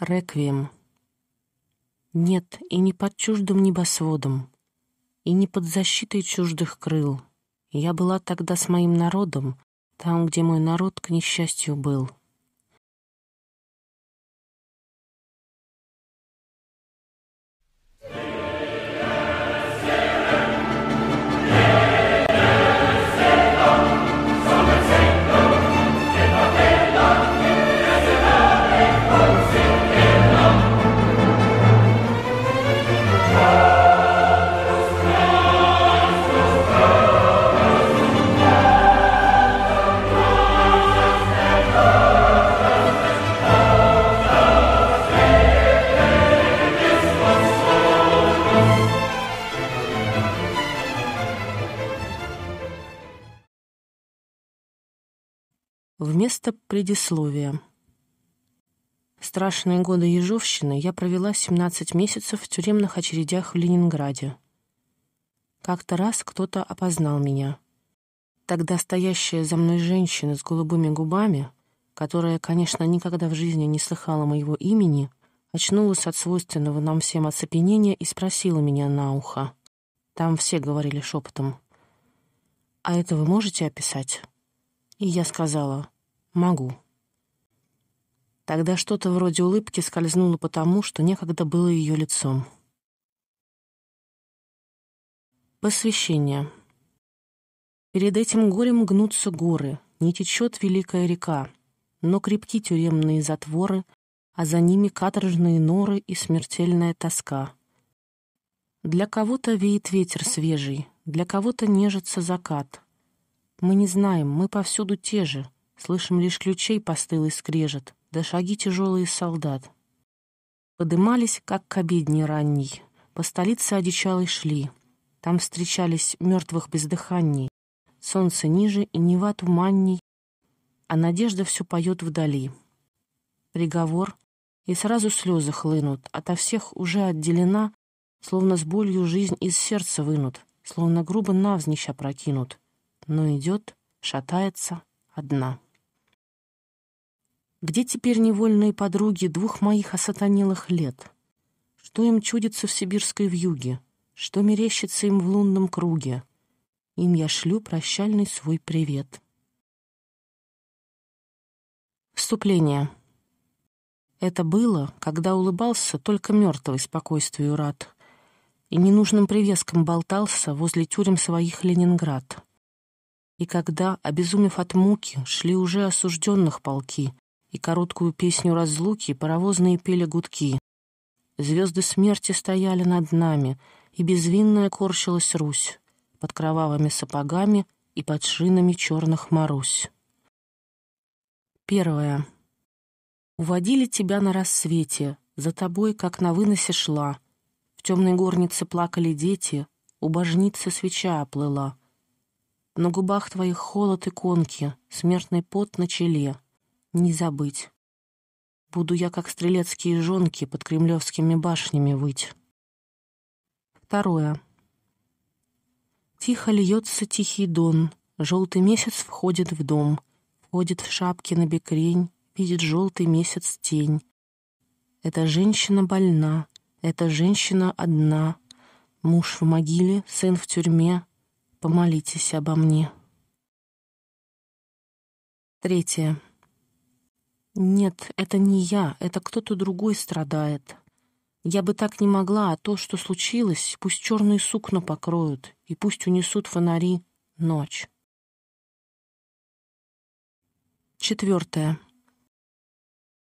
Реквием. Нет, и не под чуждым небосводом, и не под защитой чуждых крыл. Я была тогда с моим народом, там, где мой народ, к несчастью, был. Вместо предисловия. страшные годы Ежовщины я провела 17 месяцев в тюремных очередях в Ленинграде. Как-то раз кто-то опознал меня. Тогда стоящая за мной женщина с голубыми губами, которая, конечно, никогда в жизни не слыхала моего имени, очнулась от свойственного нам всем оцепенения и спросила меня на ухо. Там все говорили шепотом. «А это вы можете описать?» И я сказала «могу». Тогда что-то вроде улыбки скользнуло по тому, что некогда было ее лицом. Посвящение. Перед этим горем гнутся горы, не течет великая река, но крепки тюремные затворы, а за ними каторжные норы и смертельная тоска. Для кого-то веет ветер свежий, для кого-то нежится закат, мы не знаем, мы повсюду те же. Слышим лишь ключей постылый скрежет, да шаги тяжелые солдат. Подымались, как к обедне ранней, по столице одичалой шли. Там встречались мертвых бездыханней, солнце ниже и нева туманней, а надежда все поет вдали. Приговор, и сразу слезы хлынут, ото всех уже отделена, словно с болью жизнь из сердца вынут, словно грубо навзничь опрокинут — но идет, шатается, одна. Где теперь невольные подруги двух моих осатанилых лет? Что им чудится в сибирской вьюге? Что мерещится им в лунном круге? Им я шлю прощальный свой привет. Вступление. Это было, когда улыбался только мертвый спокойствию рад, и ненужным привеском болтался возле тюрем своих Ленинград. И когда, обезумев от муки, шли уже осужденных полки, и короткую песню разлуки паровозные пели гудки. Звезды смерти стояли над нами, и безвинная корчилась Русь под кровавыми сапогами и под шинами черных морозь. Первое. Уводили тебя на рассвете, за тобой, как на выносе шла. В темной горнице плакали дети, у божницы свеча оплыла — на губах твоих холод и конки, смертный пот на челе. Не забыть. Буду я, как стрелецкие жонки, под кремлевскими башнями выть. Второе. Тихо льется тихий дон, Желтый месяц входит в дом, Входит в шапки на бекрень, Видит желтый месяц тень. Эта женщина больна, Эта женщина одна. Муж в могиле, сын в тюрьме, Помолитесь обо мне. Третье. Нет, это не я, это кто-то другой страдает. Я бы так не могла, а то, что случилось, пусть черные сукна покроют, и пусть унесут фонари ночь. Четвертое.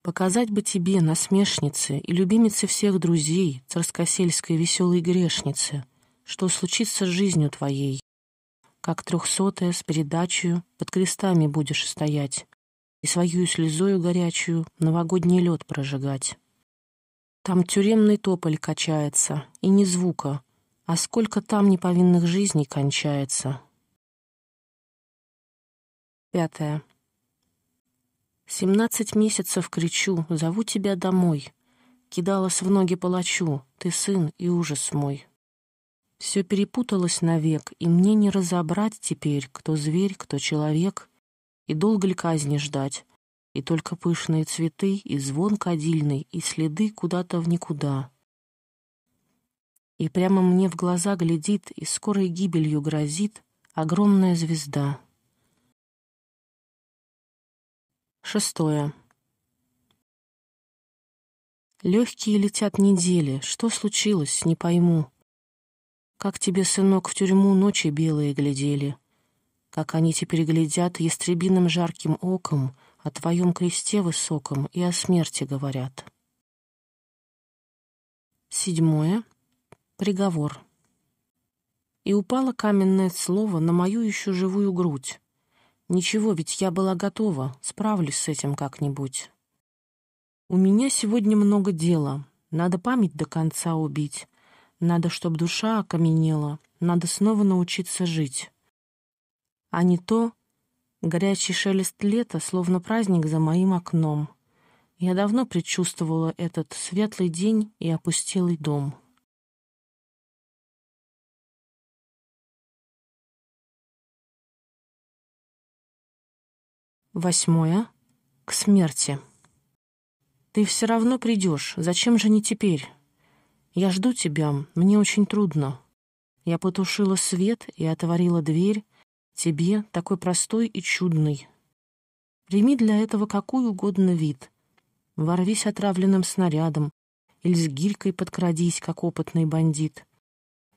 Показать бы тебе, насмешнице и любимице всех друзей, царскосельской веселой грешнице, что случится с жизнью твоей, как трехсотая с передачью под крестами будешь стоять и свою слезою горячую новогодний лед прожигать. Там тюремный тополь качается, и не звука, а сколько там неповинных жизней кончается. Пятое. Семнадцать месяцев кричу, зову тебя домой. Кидалась в ноги палачу, ты сын и ужас мой. Все перепуталось навек, и мне не разобрать теперь, кто зверь, кто человек, и долго ли казни ждать, и только пышные цветы, и звон кадильный, и следы куда-то в никуда. И прямо мне в глаза глядит, и скорой гибелью грозит огромная звезда. Шестое. Легкие летят недели. Что случилось, не пойму. Как тебе, сынок, в тюрьму ночи белые глядели, Как они теперь глядят ястребиным жарким оком О твоем кресте высоком и о смерти говорят. Седьмое. Приговор. И упало каменное слово на мою еще живую грудь. Ничего, ведь я была готова, справлюсь с этим как-нибудь. У меня сегодня много дела, надо память до конца убить. Надо, чтобы душа окаменела. Надо снова научиться жить. А не то горячий шелест лета, словно праздник за моим окном. Я давно предчувствовала этот светлый день и опустелый дом. Восьмое. К смерти. Ты все равно придешь. Зачем же не теперь? Я жду тебя, мне очень трудно. Я потушила свет и отворила дверь тебе, такой простой и чудный. Прими для этого какой угодно вид. Ворвись отравленным снарядом, или с гирькой подкрадись, как опытный бандит,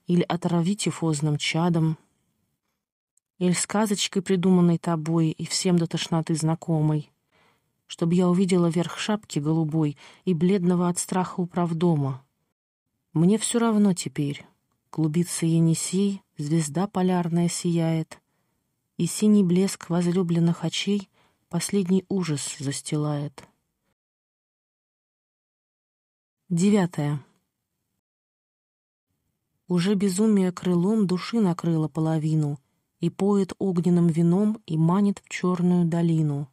или отрави тифозным чадом, или сказочкой, придуманной тобой и всем до тошноты знакомой, чтобы я увидела верх шапки голубой и бледного от страха управдома, мне все равно теперь. Клубится Енисей, звезда полярная сияет, И синий блеск возлюбленных очей Последний ужас застилает. Девятое. Уже безумие крылом души накрыло половину И поет огненным вином и манит в черную долину.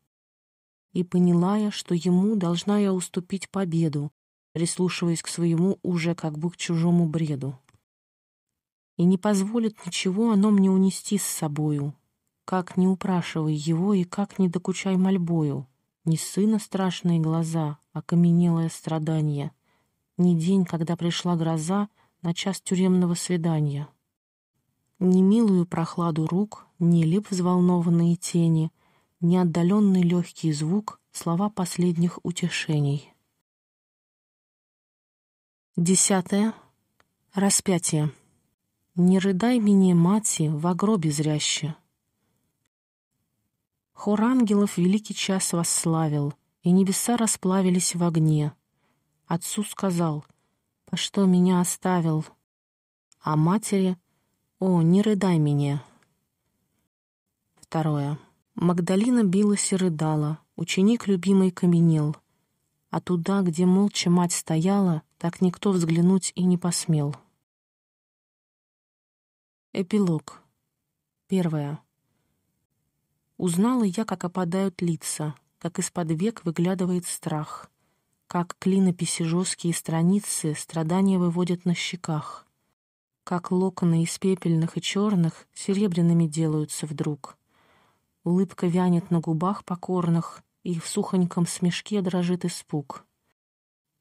И поняла я, что ему должна я уступить победу, прислушиваясь к своему уже как бы к чужому бреду. И не позволит ничего оно мне унести с собою, как не упрашивай его и как не докучай мольбою. Ни сына страшные глаза, окаменелое страдание, ни день, когда пришла гроза на час тюремного свидания. Ни милую прохладу рук, ни лип взволнованные тени, ни отдаленный легкий звук, слова последних утешений. Десятое. Распятие. «Не рыдай мне, мати, в гробе зряще». Хор ангелов великий час восславил, и небеса расплавились в огне. Отцу сказал, «По что меня оставил?» А матери, «О, не рыдай меня». Второе. Магдалина билась и рыдала, ученик любимый каменел. А туда, где молча мать стояла, так никто взглянуть и не посмел. Эпилог. Первое. Узнала я, как опадают лица, как из-под век выглядывает страх, как клинописи жесткие страницы страдания выводят на щеках, как локоны из пепельных и черных серебряными делаются вдруг. Улыбка вянет на губах покорных, и в сухоньком смешке дрожит испуг.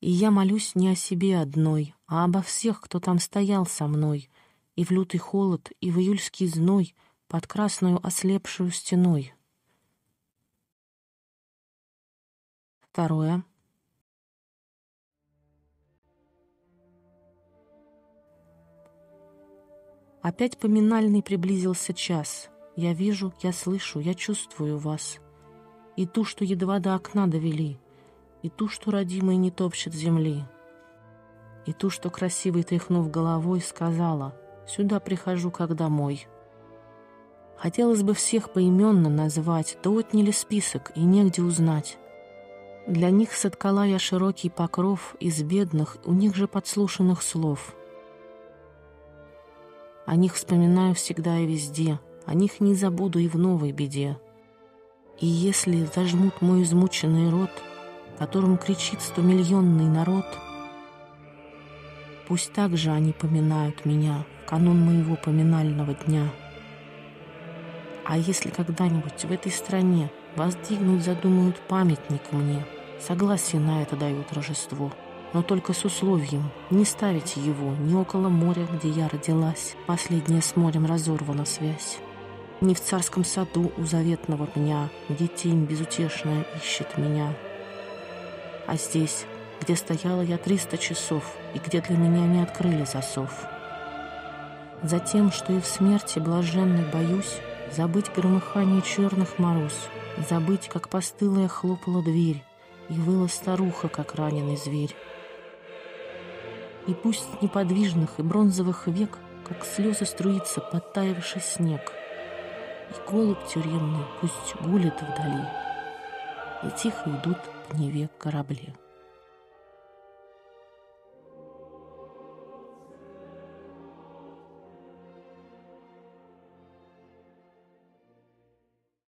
И я молюсь не о себе одной, а обо всех, кто там стоял со мной, и в лютый холод, и в июльский зной под красную ослепшую стеной. Второе. Опять поминальный приблизился час. Я вижу, я слышу, я чувствую вас. И ту, что едва до окна довели — и ту, что родимый не топчет земли. И ту, что красивый, тряхнув головой, сказала «Сюда прихожу, как домой». Хотелось бы всех поименно назвать, да отняли список и негде узнать. Для них соткала я широкий покров из бедных, у них же подслушанных слов. О них вспоминаю всегда и везде, о них не забуду и в новой беде. И если зажмут мой измученный рот — которым кричит стомиллионный народ. Пусть так же они поминают меня в канун моего поминального дня. А если когда-нибудь в этой стране воздвигнуть задумают памятник мне, согласие на это дают Рождество, но только с условием не ставить его ни около моря, где я родилась, последняя с морем разорвана связь. Не в царском саду у заветного меня Где тень безутешная ищет меня. А здесь, где стояла я 300 часов и где для меня не открыли засов. За тем, что и в смерти блаженной боюсь, забыть громыхание черных мороз, забыть, как постылая хлопала дверь, и выла старуха, как раненый зверь. И пусть неподвижных и бронзовых век, как слезы струится подтаявший снег, и голубь тюремный пусть гулит вдали, и тихо идут средний век корабле.